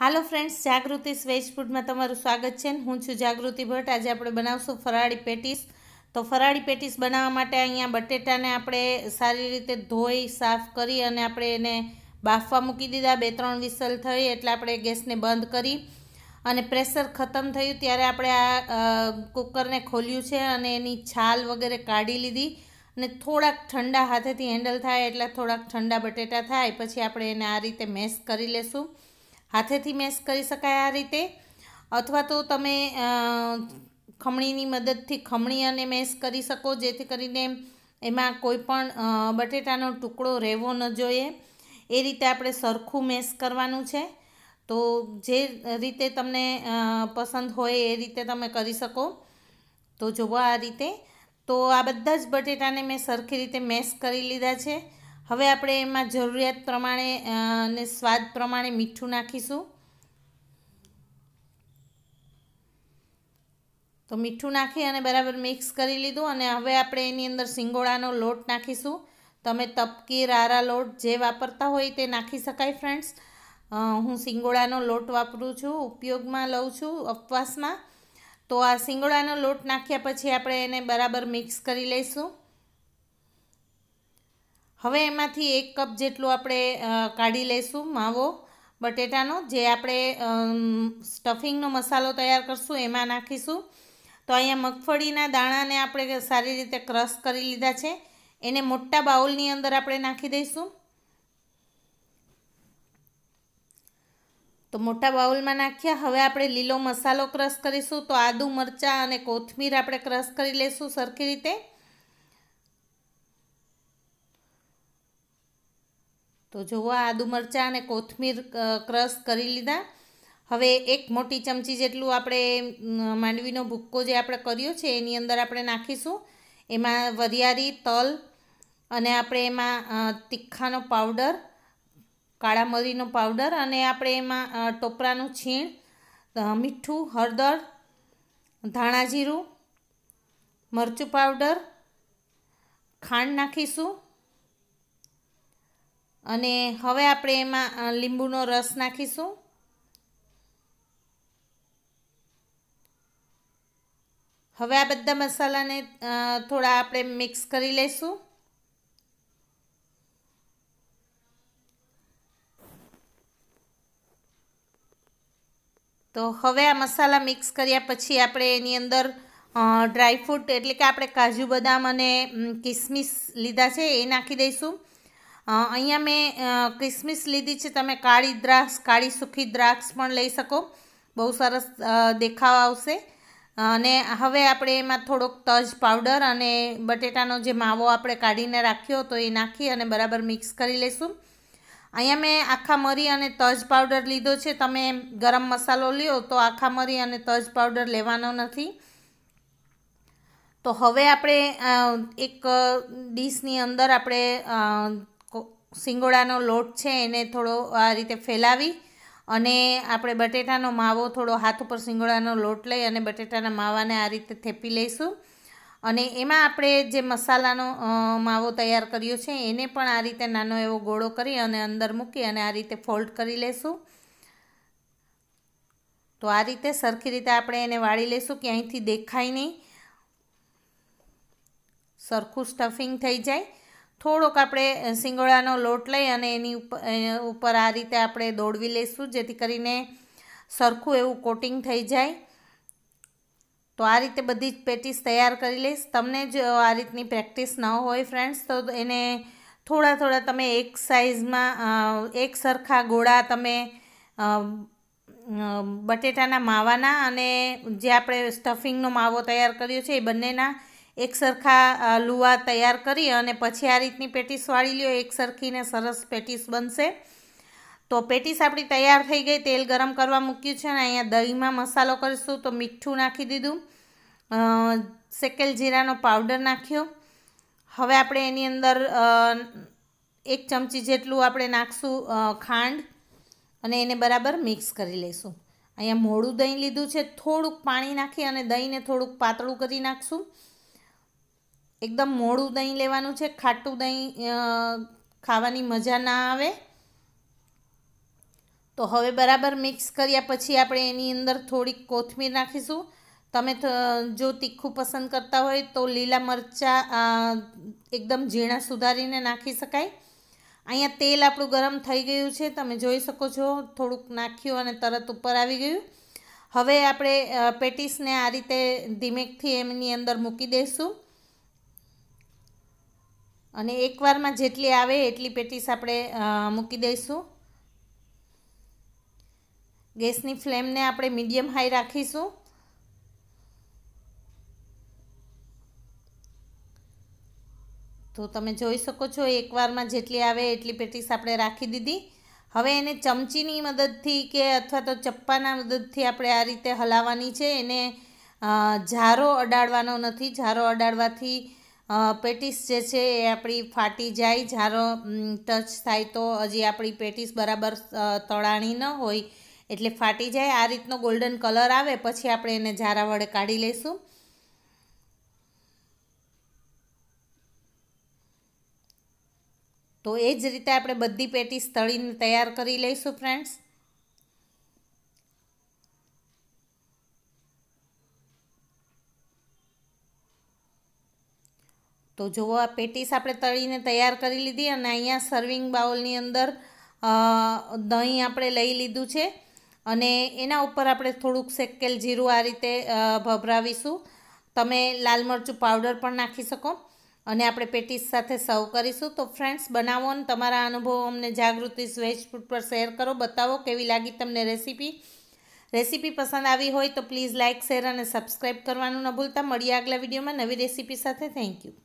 હાલો friends જાગૃતિ સ્વેજ ફૂડમાં તમારું સ્વાગત છે હું છું જાગૃતિ ભટ્ટ આજે આપણે બનાવશું ફરાળી પેટીસ તો ફરાળી પેટીસ બનાવવા માટે અહીંયા બટેટાને આપણે સારી રીતે ધોઈ સાફ કરી અને આપણે એને બાફવા મૂકી દીધા બે ત્રણ વિસલ થઈ એટલે આપણે ગેસને બંધ કરી અને પ્રેશર ખતમ થયું ત્યારે આપણે આ કુકરને ખોલ્યું છે અને એની છાલ વગેરે કાઢી લીધી અને થોડાક ઠંડા હાથેથી હેન્ડલ થાય એટલે થોડાક ઠંડા બટેટા થાય પછી આપણે એને આ રીતે મેશ કરી લેશું હાથેથી મેશ કરી શકાય આ રીતે અથવા તો તમે ખમણીની મદદથી ખમણી અને મેશ કરી શકો જેથી કરીને એમાં કોઈ પણ બટેટાનો ટુકડો રહેવો ન જોઈએ એ રીતે આપણે સરખું મેસ કરવાનું છે તો જે રીતે તમને પસંદ હોય એ રીતે તમે કરી શકો તો જોવો આ રીતે તો આ બધા જ બટેટાને મેં સરખી રીતે મેસ કરી લીધા છે હવે આપણે એમાં જરૂરિયાત પ્રમાણે અને સ્વાદ પ્રમાણે મીઠું નાખીશું તો મીઠું નાખી અને બરાબર મિક્સ કરી લીધું અને હવે આપણે એની અંદર સિંગોળાનો લોટ નાખીશું તમે તપકી રારા લોટ જે વાપરતા હોય તે નાખી શકાય ફ્રેન્ડ્સ હું સિંગોળાનો લોટ વાપરું છું ઉપયોગમાં લઉં છું અપવાસમાં તો આ સિંગોળાનો લોટ નાખ્યા પછી આપણે એને બરાબર મિક્સ કરી લઈશું હવે એમાંથી એક કપ જેટલું આપણે કાઢી લઈશું માવો બટેટાનો જે આપણે સ્ટફિંગનો મસાલો તૈયાર કરશું એમાં નાખીશું તો અહીંયા મગફળીના દાણાને આપણે સારી રીતે ક્રશ કરી લીધા છે એને મોટા બાઉલની અંદર આપણે નાખી દઈશું તો મોટા બાઉલમાં નાખ્યા હવે આપણે લીલો મસાલો ક્રશ કરીશું તો આદુ મરચાં અને કોથમીર આપણે ક્રશ કરી લઈશું સરખી રીતે તો જુઓ આદુ મરચાં અને કોથમીર ક્રશ કરી લીધા હવે એક મોટી ચમચી જેટલું આપણે માંડવીનો ભૂક્કો જે આપણે કર્યો છે એની અંદર આપણે નાખીશું એમાં વરિયારી તલ અને આપણે એમાં તીખાનો પાવડર કાળા મરીનો પાવડર અને આપણે એમાં ટોપરાનું છીણ મીઠું હળદર ધાણા જીરું મરચું પાવડર ખાંડ નાખીશું અને હવે આપણે એમાં લીંબુનો રસ નાખીશું હવે આ બધા મસાલાને થોડા આપણે મિક્સ કરી લઈશું તો હવે આ મસાલા મિક્સ કર્યા પછી આપણે એની અંદર ડ્રાયફ્રૂટ એટલે કે આપણે કાજુ બદામ અને કિસમિસ લીધા છે એ નાખી દઈશું અહીંયા મેં કિસમિસ લીધી છે તમે કાળી દ્રાક્ષ કાળી સૂકી દ્રાક્ષ પણ લઈ શકો બહુ સરસ દેખાવ આવશે અને હવે આપણે એમાં થોડોક તજ પાવડર અને બટેટાનો જે માવો આપણે કાઢીને રાખ્યો તો એ નાખી અને બરાબર મિક્સ કરી લઈશું અહીંયા મેં આખા મરી અને તજ પાવડર લીધો છે તમે ગરમ મસાલો લ્યો તો આખા મરી અને તજ પાવડર લેવાનો નથી તો હવે આપણે એક ડીશની અંદર આપણે સિંગોડાનો લોટ છે એને થોડો આ રીતે ફેલાવી અને આપણે બટેટાનો માવો થોડો હાથ ઉપર સિંગોડાનો લોટ લઈ અને બટેટાના માવાને આ રીતે થેપી લઈશું અને એમાં આપણે જે મસાલાનો માવો તૈયાર કર્યો છે એને પણ આ રીતે નાનો એવો ગોળો કરી અને અંદર મૂકી અને આ રીતે ફોલ્ડ કરી લેશું તો આ રીતે સરખી રીતે આપણે એને વાળી લઈશું કે અહીંથી દેખાય નહીં સરખું સ્ટફિંગ થઈ જાય થોડોક આપણે સિંગોળાનો લોટ લઈ અને એની ઉપર આ રીતે આપણે દોડવી લઈશું જેથી કરીને સરખું એવું કોટિંગ થઈ જાય તો આ રીતે બધી જ પેટીસ તૈયાર કરી લઈશ તમને જ આ રીતની પ્રેક્ટિસ ન હોય ફ્રેન્ડ્સ તો એને થોડા થોડા તમે એક સાઇઝમાં એક સરખા ગોળા તમે બટેટાના માવાના અને જે આપણે સ્ટફિંગનો માવો તૈયાર કર્યો છે એ બંનેના એક સરખા લુવા તૈયાર કરી અને પછી આ રીતની પેટીસ વાળી લ્યો એક સરખીને સરસ પેટીસ બનશે તો પેટીસ આપણી તૈયાર થઈ ગઈ તેલ ગરમ કરવા મૂક્યું છે અને અહીંયા દહીંમાં મસાલો કરીશું તો મીઠું નાખી દીધું શેકેલ જીરાનો પાવડર નાખ્યો હવે આપણે એની અંદર એક ચમચી જેટલું આપણે નાખશું ખાંડ અને એને બરાબર મિક્સ કરી લઈશું અહીંયા મોડું દહીં લીધું છે થોડુંક પાણી નાખી અને દહીંને થોડુંક પાતળું કરી નાખશું એકદમ મોડું દહીં લેવાનું છે ખાટું દહીં ખાવાની મજા ના આવે તો હવે બરાબર મિક્સ કર્યા પછી આપણે એની અંદર થોડીક કોથમીર નાખીશું તમે જો તીખું પસંદ કરતા હોય તો લીલા મરચાં એકદમ ઝીણા સુધારીને નાખી શકાય અહીંયા તેલ આપણું ગરમ થઈ ગયું છે તમે જોઈ શકો છો થોડુંક નાખ્યું અને તરત ઉપર આવી ગયું હવે આપણે પેટીસને આ રીતે ધીમેકથી એમની અંદર મૂકી દઈશું અને એકવારમાં જેટલી આવે એટલી પેટીસ આપણે મૂકી દઈશું ગેસની ફ્લેમને આપણે મીડિયમ હાઈ રાખીશું તો તમે જોઈ શકો છો એકવારમાં જેટલી આવે એટલી પેટીસ આપણે રાખી દીધી હવે એને ચમચીની મદદથી કે અથવા તો ચપ્પાના મદદથી આપણે આ રીતે હલાવવાની છે એને ઝારો અડાડવાનો નથી ઝારો અડાડવાથી પેટીસ જે છે એ આપણી ફાટી જાય જ્યારે ટચ થાય તો હજી આપણી પેટીસ બરાબર તળાણી ન હોય એટલે ફાટી જાય આ રીતનો ગોલ્ડન કલર આવે પછી આપણે એને ઝારા વડે કાઢી લઈશું તો એ જ રીતે આપણે બધી પેટીસ તળીને તૈયાર કરી લઈશું ફ્રેન્ડ્સ તો જુઓ આ પેટીસ આપણે તળીને તૈયાર કરી લીધી અને અહીંયા સર્વિંગ બાઉલની અંદર દહીં આપણે લઈ લીધું છે અને એના ઉપર આપણે થોડુંક શેકેલ જીરું આ રીતે ભભરાવીશું તમે લાલ મરચું પાવડર પણ નાખી શકો અને આપણે પેટીસ સાથે સર્વ કરીશું તો ફ્રેન્ડ્સ બનાવો અને તમારા અનુભવો અમને જાગૃતિ વેજ ફૂડ પર શેર કરો બતાવો કેવી લાગી તમને રેસીપી રેસીપી પસંદ આવી હોય તો પ્લીઝ લાઇક શેર અને સબસ્ક્રાઈબ કરવાનું ન ભૂલતા મળીએ આગલા વિડીયોમાં નવી રેસીપી સાથે થેન્ક યુ